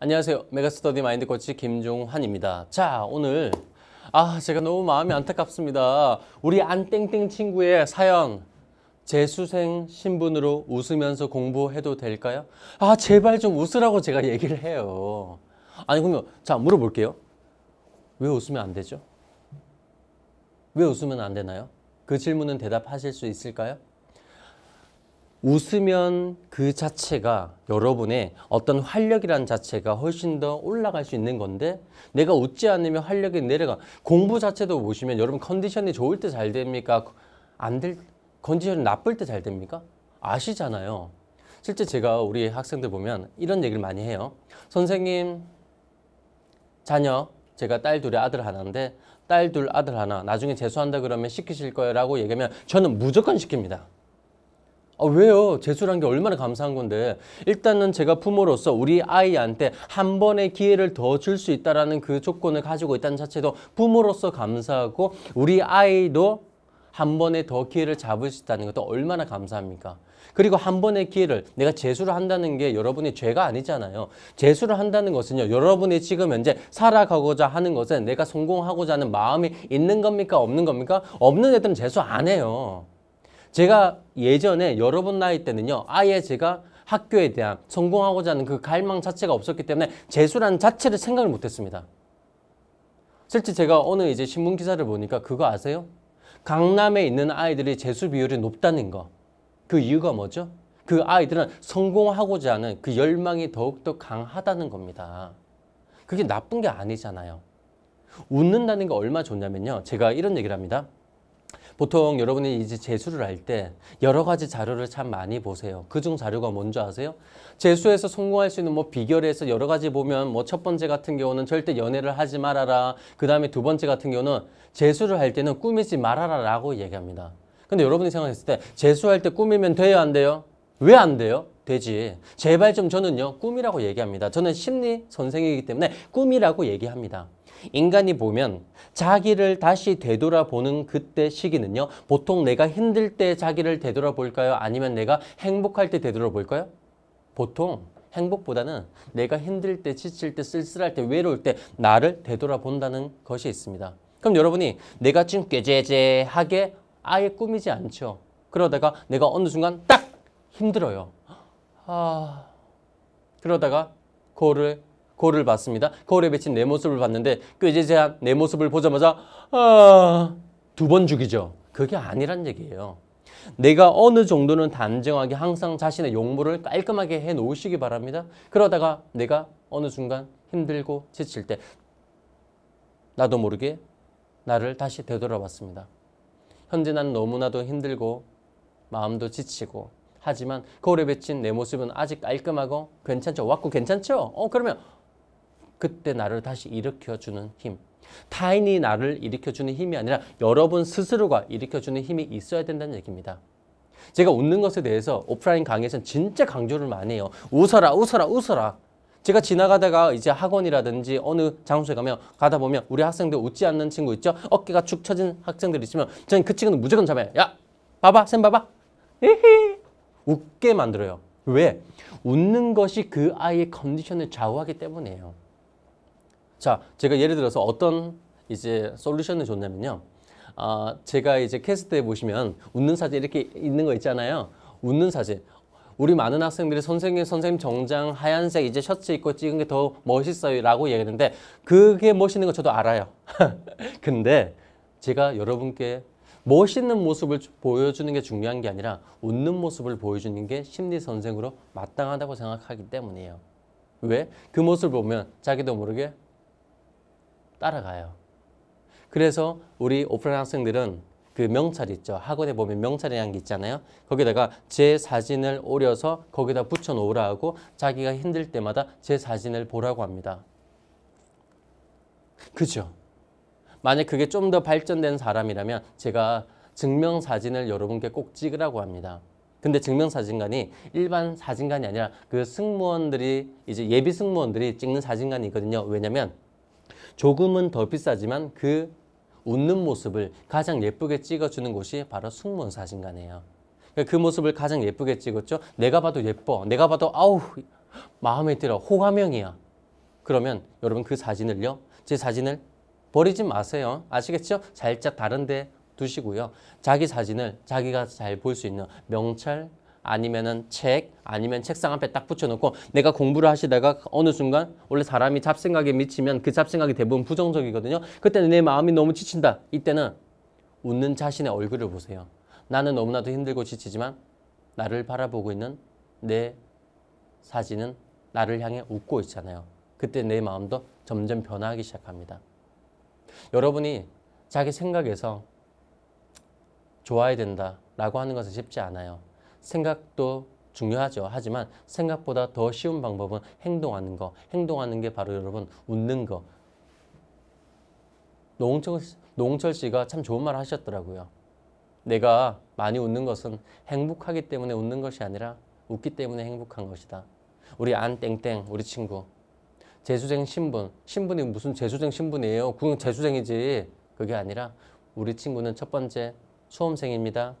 안녕하세요. 메가스터디 마인드 코치 김종환입니다. 자, 오늘 아, 제가 너무 마음이 안타깝습니다. 우리 안땡땡 친구의 사연 재수생 신분으로 웃으면서 공부해도 될까요? 아, 제발 좀 웃으라고 제가 얘기를 해요. 아니, 그러면 자, 물어볼게요. 왜 웃으면 안 되죠? 왜 웃으면 안 되나요? 그 질문은 대답하실 수 있을까요? 웃으면 그 자체가 여러분의 어떤 활력이란 자체가 훨씬 더 올라갈 수 있는 건데 내가 웃지 않으면 활력이 내려가 공부 자체도 보시면 여러분 컨디션이 좋을 때 잘 됩니까? 안 될 컨디션이 나쁠 때 잘 됩니까? 아시잖아요. 실제 제가 우리 학생들 보면 이런 얘기를 많이 해요. 선생님 자녀 제가 딸 둘에 아들 하나인데 딸 둘 아들 하나 나중에 재수한다 그러면 시키실 거예요 라고 얘기하면 저는 무조건 시킵니다. 아, 왜요? 재수란 게 얼마나 감사한 건데 일단은 제가 부모로서 우리 아이한테 한 번의 기회를 더 줄 수 있다라는 그 조건을 가지고 있다는 자체도 부모로서 감사하고 우리 아이도 한 번에 더 기회를 잡을 수 있다는 것도 얼마나 감사합니까? 그리고 한 번의 기회를 내가 재수를 한다는 게 여러분의 죄가 아니잖아요. 재수를 한다는 것은요. 여러분이 지금 현재 살아가고자 하는 것은 내가 성공하고자 하는 마음이 있는 겁니까? 없는 겁니까? 없는 애들은 재수 안 해요. 제가 예전에 여러분 나이 때는요. 아예 제가 학교에 대한 성공하고자 하는 그 갈망 자체가 없었기 때문에 재수란 자체를 생각을 못했습니다. 실제 제가 오늘 이제 신문 기사를 보니까 그거 아세요? 강남에 있는 아이들이 재수 비율이 높다는 거. 그 이유가 뭐죠? 그 아이들은 성공하고자 하는 그 열망이 더욱더 강하다는 겁니다. 그게 나쁜 게 아니잖아요. 웃는다는 게 얼마 좋냐면요. 제가 이런 얘기를 합니다. 보통 여러분이 이제 재수를 할 때 여러 가지 자료를 참 많이 보세요. 그 중 자료가 뭔지 아세요? 재수에서 성공할 수 있는 뭐 비결에서 여러 가지 보면 뭐 첫 번째 같은 경우는 절대 연애를 하지 말아라. 그 다음에 두 번째 같은 경우는 재수를 할 때는 꾸미지 말아라 라고 얘기합니다. 근데 여러분이 생각했을 때 재수할 때 꾸미면 돼요 안 돼요? 왜 안 돼요? 되지. 제발 좀 저는요, 꿈이라고 얘기합니다. 저는 심리 선생이기 때문에 꿈이라고 얘기합니다. 인간이 보면 자기를 다시 되돌아보는 그때 시기는요, 보통 내가 힘들 때 자기를 되돌아볼까요? 아니면 내가 행복할 때 되돌아볼까요? 보통 행복보다는 내가 힘들 때, 지칠 때, 쓸쓸할 때, 외로울 때 나를 되돌아본다는 것이 있습니다. 그럼 여러분이 내가 지금 꾀죄죄하게 아예 꿈이지 않죠. 그러다가 내가 어느 순간 딱 힘들어요. 아... 그러다가 거울을 거울을 봤습니다. 거울에 비친 내 모습을 봤는데 그이제제내 모습을 보자마자 아... 두 번 죽이죠. 그게 아니란 얘기예요. 내가 어느 정도는 단정하게 항상 자신의 용모를 깔끔하게 해놓으시기 바랍니다. 그러다가 내가 어느 순간 힘들고 지칠 때 나도 모르게 나를 다시 되돌아봤습니다. 현재 난 너무나도 힘들고 마음도 지치고 하지만 거울에 비친 내 모습은 아직 깔끔하고 괜찮죠? 왔고 괜찮죠? 어 그러면 그때 나를 다시 일으켜주는 힘. 타인이 나를 일으켜주는 힘이 아니라 여러분 스스로가 일으켜주는 힘이 있어야 된다는 얘기입니다. 제가 웃는 것에 대해서 오프라인 강의에서는 진짜 강조를 많이 해요. 웃어라, 웃어라, 웃어라. 제가 지나가다가 이제 학원이라든지 어느 장소에 가면 가다 보면 우리 학생들 웃지 않는 친구 있죠? 어깨가 축 처진 학생들 있으면 저는 그 친구는 무조건 잡아요. 야, 봐봐, 쌤 봐봐. 히히. 웃게 만들어요. 왜? 웃는 것이 그 아이의 컨디션을 좌우하기 때문이에요. 자, 제가 예를 들어서 어떤 이제 솔루션을 줬냐면요. 아, 제가 이제 캐스트에 보시면 웃는 사진 이렇게 있는 거 있잖아요. 웃는 사진. 우리 많은 학생들이 선생님 선생님 정장 하얀색 이제 셔츠 입고 찍은 게 더 멋있어요 라고 얘기했는데 그게 멋있는 거 저도 알아요 근데 제가 여러분께 멋있는 모습을 보여주는 게 중요한 게 아니라 웃는 모습을 보여주는 게 심리 선생으로 마땅하다고 생각하기 때문이에요. 왜? 그 모습을 보면 자기도 모르게 따라가요. 그래서 우리 오프라 학생들은 그 명찰 있죠. 학원에 보면 명찰이라는 게 있잖아요. 거기다가 제 사진을 오려서 거기다 붙여놓으라고 자기가 힘들 때마다 제 사진을 보라고 합니다. 그죠? 만약 그게 좀 더 발전된 사람이라면 제가 증명사진을 여러분께 꼭 찍으라고 합니다. 근데 증명사진관이 일반 사진관이 아니라 그 승무원들이 이제 예비 승무원들이 찍는 사진관이 있거든요. 왜냐면 조금은 더 비싸지만 그 웃는 모습을 가장 예쁘게 찍어주는 곳이 바로 승무원 사진관이에요. 그러니까 그 모습을 가장 예쁘게 찍었죠. 내가 봐도 예뻐. 내가 봐도 아우 마음에 들어. 호감형이야. 그러면 여러분 그 사진을요. 제 사진을 버리지 마세요. 아시겠죠? 살짝 다른데 두시고요. 자기 사진을 자기가 잘 볼 수 있는 명찰 아니면은 책 아니면 책상 앞에 딱 붙여놓고 내가 공부를 하시다가 어느 순간 원래 사람이 잡생각에 미치면 그 잡생각이 대부분 부정적이거든요. 그때는 내 마음이 너무 지친다. 이때는 웃는 자신의 얼굴을 보세요. 나는 너무나도 힘들고 지치지만 나를 바라보고 있는 내 사진은 나를 향해 웃고 있잖아요. 그때 내 마음도 점점 변화하기 시작합니다. 여러분이 자기 생각에서 좋아야 된다라고 하는 것은 쉽지 않아요. 생각도 중요하죠. 하지만 생각보다 더 쉬운 방법은 행동하는 거. 행동하는 게 바로 여러분 웃는 거. 노홍철, 노홍철 씨가 참 좋은 말 하셨더라고요. 내가 많이 웃는 것은 행복하기 때문에 웃는 것이 아니라 웃기 때문에 행복한 것이다. 우리 안 땡땡 우리 친구 재수생 신분, 신분이 무슨 재수생 신분이에요. 그건 재수생이지. 그게 아니라 우리 친구는 첫 번째 수험생입니다.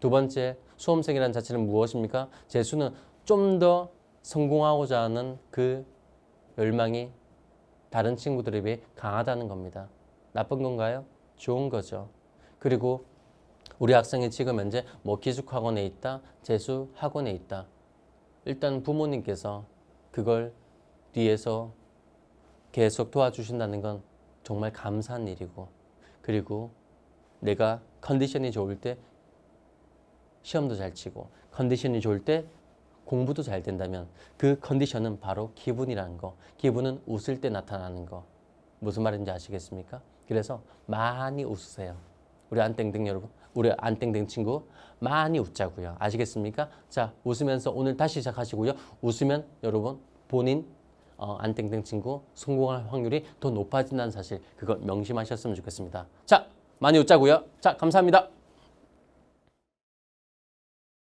두 번째 수험생이라는 자체는 무엇입니까? 재수는 좀 더 성공하고자 하는 그 열망이 다른 친구들에 비해 강하다는 겁니다. 나쁜 건가요? 좋은 거죠. 그리고 우리 학생이 지금 현재 뭐 기숙학원에 있다, 재수학원에 있다. 일단 부모님께서 그걸 뒤에서 계속 도와주신다는 건 정말 감사한 일이고 그리고 내가 컨디션이 좋을 때 시험도 잘 치고 컨디션이 좋을 때 공부도 잘 된다면 그 컨디션은 바로 기분이라는 거 기분은 웃을 때 나타나는 거 무슨 말인지 아시겠습니까? 그래서 많이 웃으세요 우리 안땡땡 여러분 우리 안땡땡 친구 많이 웃자고요 아시겠습니까? 자 웃으면서 오늘 다시 시작하시고요 웃으면 여러분 본인 어, 안땡땡 친구 성공할 확률이 더 높아진다는 사실 그걸 명심하셨으면 좋겠습니다. 자 많이 웃자고요. 자 감사합니다.